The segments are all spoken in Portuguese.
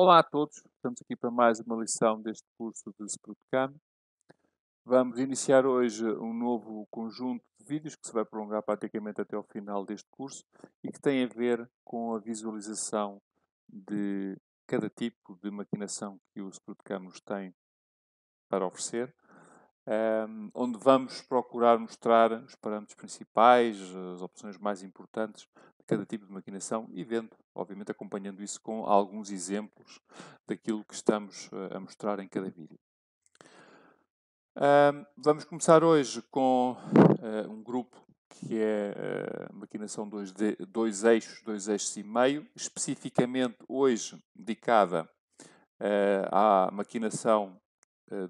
Olá a todos, estamos aqui para mais uma lição deste curso de Sprutcam. Vamos iniciar hoje um novo conjunto de vídeos que se vai prolongar praticamente até ao final deste curso e que tem a ver com a visualização de cada tipo de maquinação que o Sprutcam nos tem para oferecer um, onde vamos procurar mostrar os parâmetros principais, as opções mais importantes de cada tipo de maquinação e vendo, obviamente, acompanhando isso com alguns exemplos daquilo que estamos eh, a mostrar em cada vídeo. Um, vamos começar hoje com uh, um grupo que é uh, maquinação 2D, dois eixos, dois eixos e meio, especificamente hoje dedicada uh, à maquinação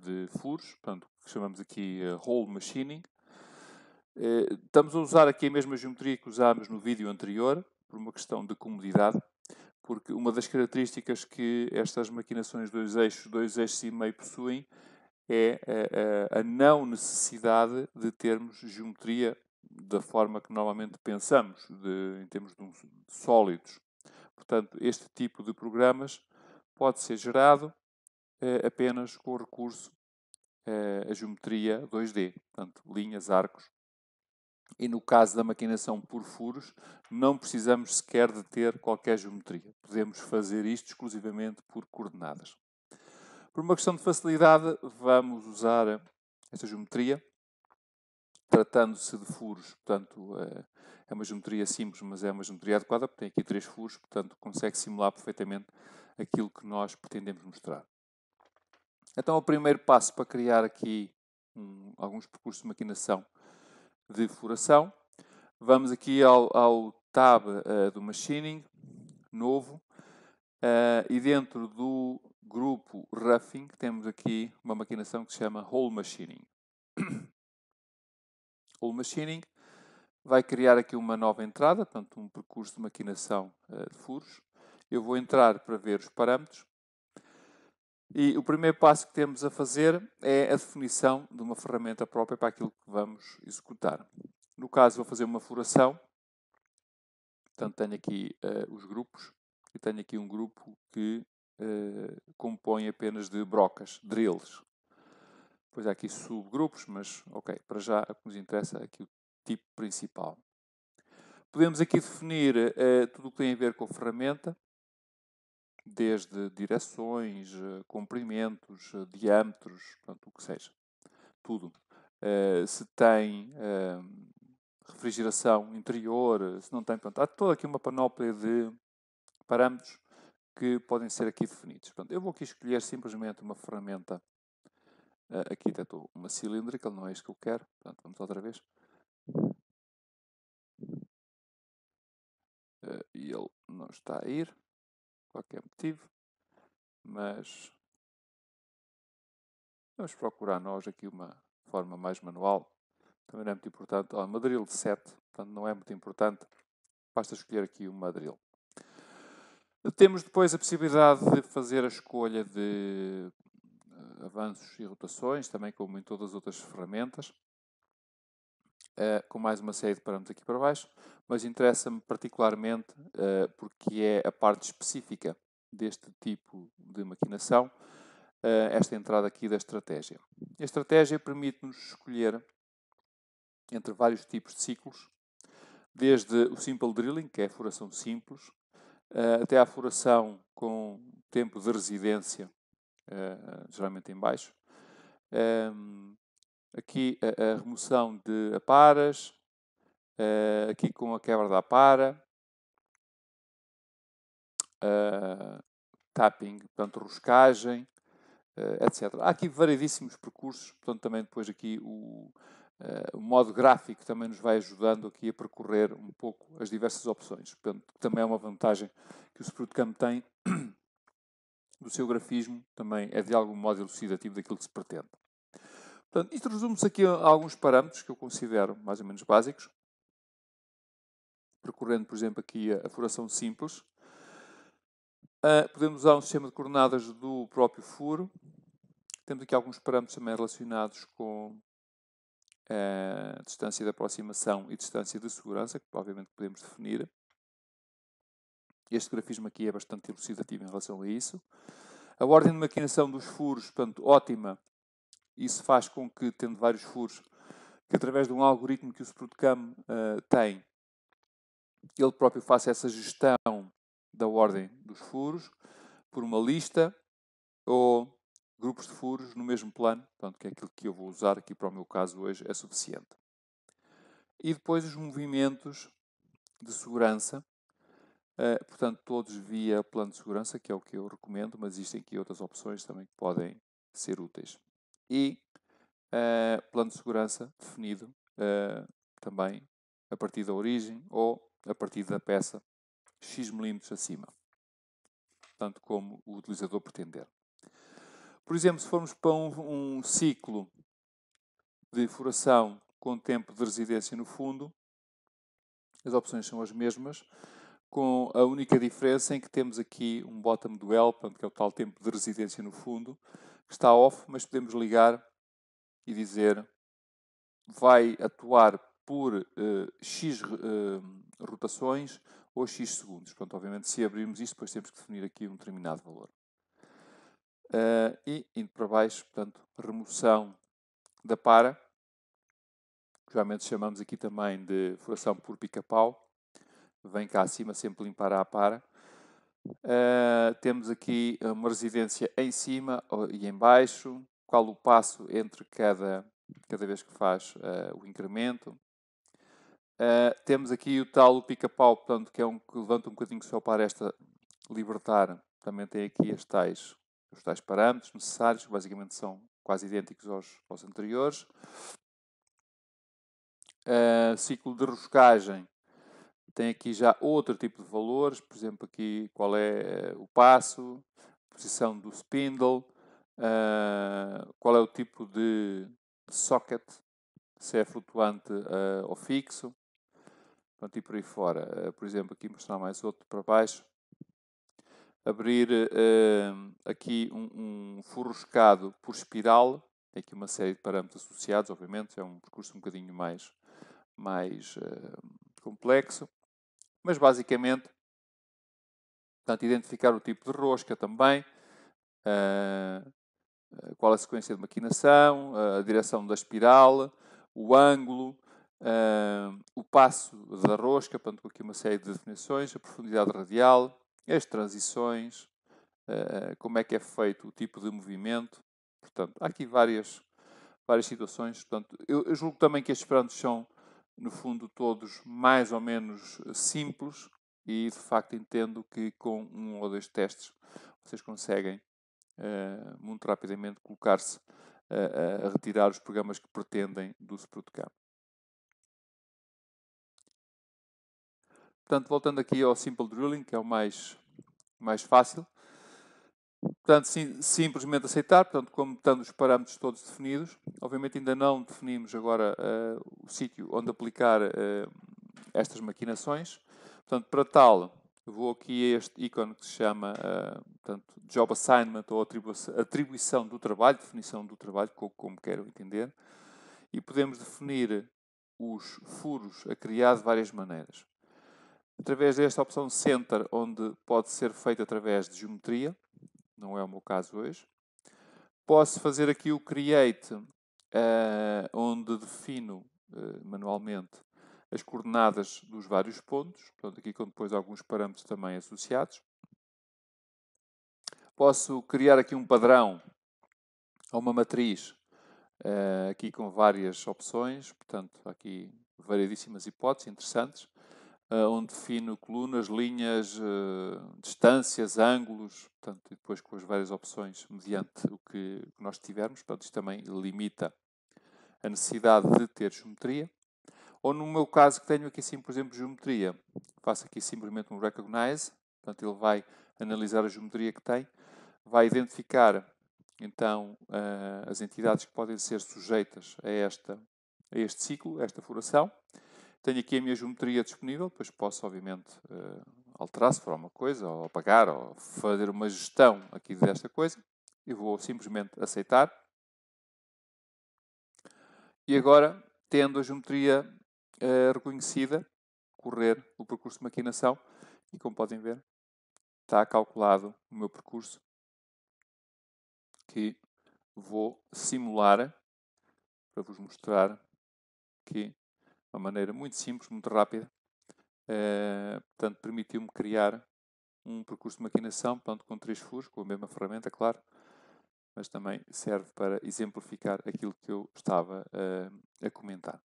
de furos, portanto, que chamamos aqui uh, eh, Hole Machining. Uh, estamos a usar aqui a mesma geometria que usámos no vídeo anterior, por uma questão de comodidade, porque uma das características que estas maquinações dois eixos, dois eixos e meio possuem é a, a, a não necessidade de termos geometria da forma que normalmente pensamos, de, em termos de, de sólidos. Portanto, este tipo de programas pode ser gerado eh, apenas com o recurso eh, a geometria 2D, portanto, linhas, arcos. E no caso da maquinação por furos, não precisamos sequer de ter qualquer geometria. Podemos fazer isto exclusivamente por coordenadas. Por uma questão de facilidade, vamos usar esta geometria, tratando-se de furos, portanto, eh, é uma geometria simples, mas é uma geometria adequada, porque tem aqui três furos, portanto, consegue simular perfeitamente aquilo que nós pretendemos mostrar. Então, o primeiro passo para criar aqui um, alguns percursos de maquinação de furação, vamos aqui ao, ao tab uh, do Machining, novo, uh, e dentro do grupo Roughing temos aqui uma maquinação que se chama hole Machining. Hole Machining vai criar aqui uma nova entrada, portanto um percurso de maquinação uh, de furos. Eu vou entrar para ver os parâmetros e o primeiro passo que temos a fazer é a definição de uma ferramenta própria para aquilo que vamos executar. No caso, vou fazer uma floração. Portanto, tenho aqui uh, os grupos. E tenho aqui um grupo que uh, compõe apenas de brocas, drills. Depois há aqui subgrupos, mas ok, para já o que nos interessa é aqui o tipo principal. Podemos aqui definir uh, tudo o que tem a ver com a ferramenta desde direções, eh, comprimentos, eh, diâmetros, portanto, o que seja. Tudo. Uh, se tem uh, refrigeração interior, se não tem. Portanto, há toda aqui uma panóplia de parâmetros que podem ser aqui definidos. eu vou aqui escolher simplesmente uma ferramenta. Uh, aqui detectou uma cilíndrica, não é isto que eu quero. vamos outra vez. e ele não está a ir qualquer motivo, mas vamos procurar nós aqui uma forma mais manual. Também não é muito importante. Olha, uma de 7, portanto não é muito importante. Basta escolher aqui o madril. Temos depois a possibilidade de fazer a escolha de eh, avanços e rotações, também como em todas as outras ferramentas uh, com mais uma série de parâmetros aqui para baixo, mas interessa-me particularmente uh, porque é a parte específica deste tipo de maquinação, eh, esta entrada aqui da estratégia. A estratégia permite-nos escolher entre vários tipos de ciclos, desde o simple drilling, que é a furação simples, até à furação com tempo de residência, geralmente em baixo, um, ehm, aqui a, a remoção de aparas, uh, aqui com a quebra da para, uh, eh, tapping, portanto, roscagem, uh, eh, etc. Há aqui variedíssimos percursos, portanto, também depois aqui o, o modo gráfico também nos vai ajudando aqui a percorrer um pouco as diversas opções, portanto, também é uma vantagem que o SprutCam tem do seu grafismo, também é de algum modo elucidativo daquilo que se pretende. Portanto, isto resume-se aqui a alguns parâmetros que eu considero mais ou menos básicos. Percorrendo, por exemplo, aqui a furação simples. Uh, podemos usar um sistema de coordenadas do próprio furo. Temos aqui alguns parâmetros também relacionados com a uh, distância de aproximação e distância de segurança, que obviamente podemos definir. Este grafismo aqui é bastante elucidativo em relação a isso. A ordem de maquinação dos furos, portanto, ótima, isso faz com que, tendo vários furos, que através de um algoritmo que o Sprutcam uh, eh, tem, ele próprio faça essa gestão da ordem dos furos por uma lista ou grupos de furos no mesmo plano, portanto, que é aquilo que eu vou usar aqui para o meu caso hoje, é suficiente. E depois os movimentos de segurança, uh, portanto, todos via plano de segurança, que é o que eu recomendo, mas existem aqui outras opções também que podem ser úteis e uh, plano de segurança definido uh, também a partir da origem ou a partir da peça X milímetros acima, tanto como o utilizador pretender. Por exemplo, se formos para um, um ciclo de furação com tempo de residência no fundo, as opções são as mesmas, com a única diferença em que temos aqui um bottom do que é o tal tempo de residência no fundo, está off, mas podemos ligar e dizer vai atuar por uh, X uh, rotações ou X segundos. Portanto, obviamente, se abrirmos isto, depois temos que definir aqui um determinado valor. Uh, e indo para baixo, portanto, remoção da para, que geralmente chamamos aqui também de furação por pica-pau, vem cá acima sempre limpar a para, Uh, temos aqui eh, uma residência em cima e em baixo, qual o passo entre cada, cada vez que faz uh, o incremento. Uh, temos aqui o tal pica-pau, portanto, que é um que levanta um bocadinho só para esta libertar. Também tem aqui as tais, os tais parâmetros necessários, que basicamente são quase idênticos aos, aos anteriores. Uh, ciclo de roscagem tem aqui já outro tipo de valores, por exemplo, aqui qual é eh, o passo, posição do spindle, uh, qual é o tipo de socket, se é flutuante uh, ou fixo, pronto, e por aí fora. Uh, por exemplo, aqui mostrar mais outro para baixo. Abrir aqui um, um furroscado por espiral, tem aqui uma série de parâmetros associados, obviamente, é um percurso um bocadinho mais, mais complexo. Mas basicamente, portanto, identificar o tipo de rosca também, uh, qual a sequência de maquinação, ah, a direção da espiral, o ângulo, uh, o passo da rosca, portanto, aqui uma série de definições, a profundidade radial, as transições, uh, como é que é feito o tipo de movimento. Portanto, há aqui várias, várias situações. Portanto, eu, eu julgo também que estes prantos são no fundo todos mais ou menos eh, simples e de facto entendo que com um ou dois testes vocês conseguem uh, muito rapidamente colocar-se a, a, retirar os programas que pretendem do SprutCam. Portanto, voltando aqui ao Simple Drilling, que é o mais, mais fácil, Portanto, sim, simplesmente aceitar, portanto, como estando os parâmetros todos definidos, obviamente ainda não definimos agora uh, o sítio onde aplicar uh, estas maquinações. Portanto, para tal, vou aqui a este ícone que se chama uh, portanto, Job Assignment ou atribuição do trabalho, definição do trabalho, como, como quero entender, e podemos definir os furos a criar de várias maneiras. Através desta opção Center, onde pode ser feito através de geometria, não é o meu caso hoje. Posso fazer aqui o create, uh, onde defino uh, manualmente as coordenadas dos vários pontos, portanto, aqui com depois alguns parâmetros também associados. Posso criar aqui um padrão ou uma matriz, uh, aqui com várias opções, portanto, aqui variedíssimas hipóteses interessantes uh, onde defino colunas, linhas, uh, distâncias, ângulos, portanto, e depois com as várias opções mediante o que, que nós tivermos. Portanto, isto também limita a necessidade de ter geometria. Ou no meu caso, que tenho aqui sim, por exemplo, geometria, faço aqui simplesmente um recognize, portanto, ele vai analisar a geometria que tem, vai identificar então uh, as entidades que podem ser sujeitas a, esta, a este ciclo, a esta furação, tenho aqui a minha geometria disponível, depois posso, obviamente, eh, alterar se for alguma coisa, ou apagar, ou fazer uma gestão aqui desta coisa. E vou simplesmente aceitar. E agora, tendo a geometria eh, reconhecida, correr o percurso de maquinação. E como podem ver, está calculado o meu percurso que vou simular para vos mostrar que uma maneira muito simples, muito rápida. Uh, portanto, permitiu-me criar um percurso de maquinação, portanto, com três furos, com a mesma ferramenta, claro, mas também serve para exemplificar aquilo que eu estava uh, a comentar.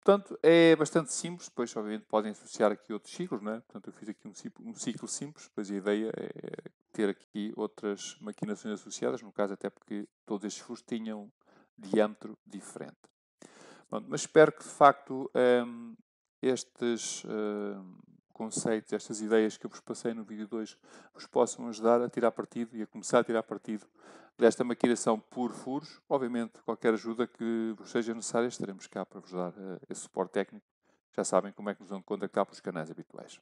Portanto, é bastante simples, depois obviamente podem associar aqui outros ciclos, não é? Portanto, eu fiz aqui um ciclo, um ciclo simples, pois a ideia é ter aqui outras maquinações associadas, no caso até porque todos estes furos tinham diâmetro diferente. Pronto, mas espero que de facto um, ehm, estes um, ehm, conceitos, estas ideias que eu vos passei no vídeo 2 vos possam ajudar a tirar partido e a começar a tirar partido desta maquinação por furos. Obviamente, qualquer ajuda que vos seja necessária, estaremos cá para vos dar uh, esse suporte técnico. Já sabem como é que nos vão contactar pelos canais habituais.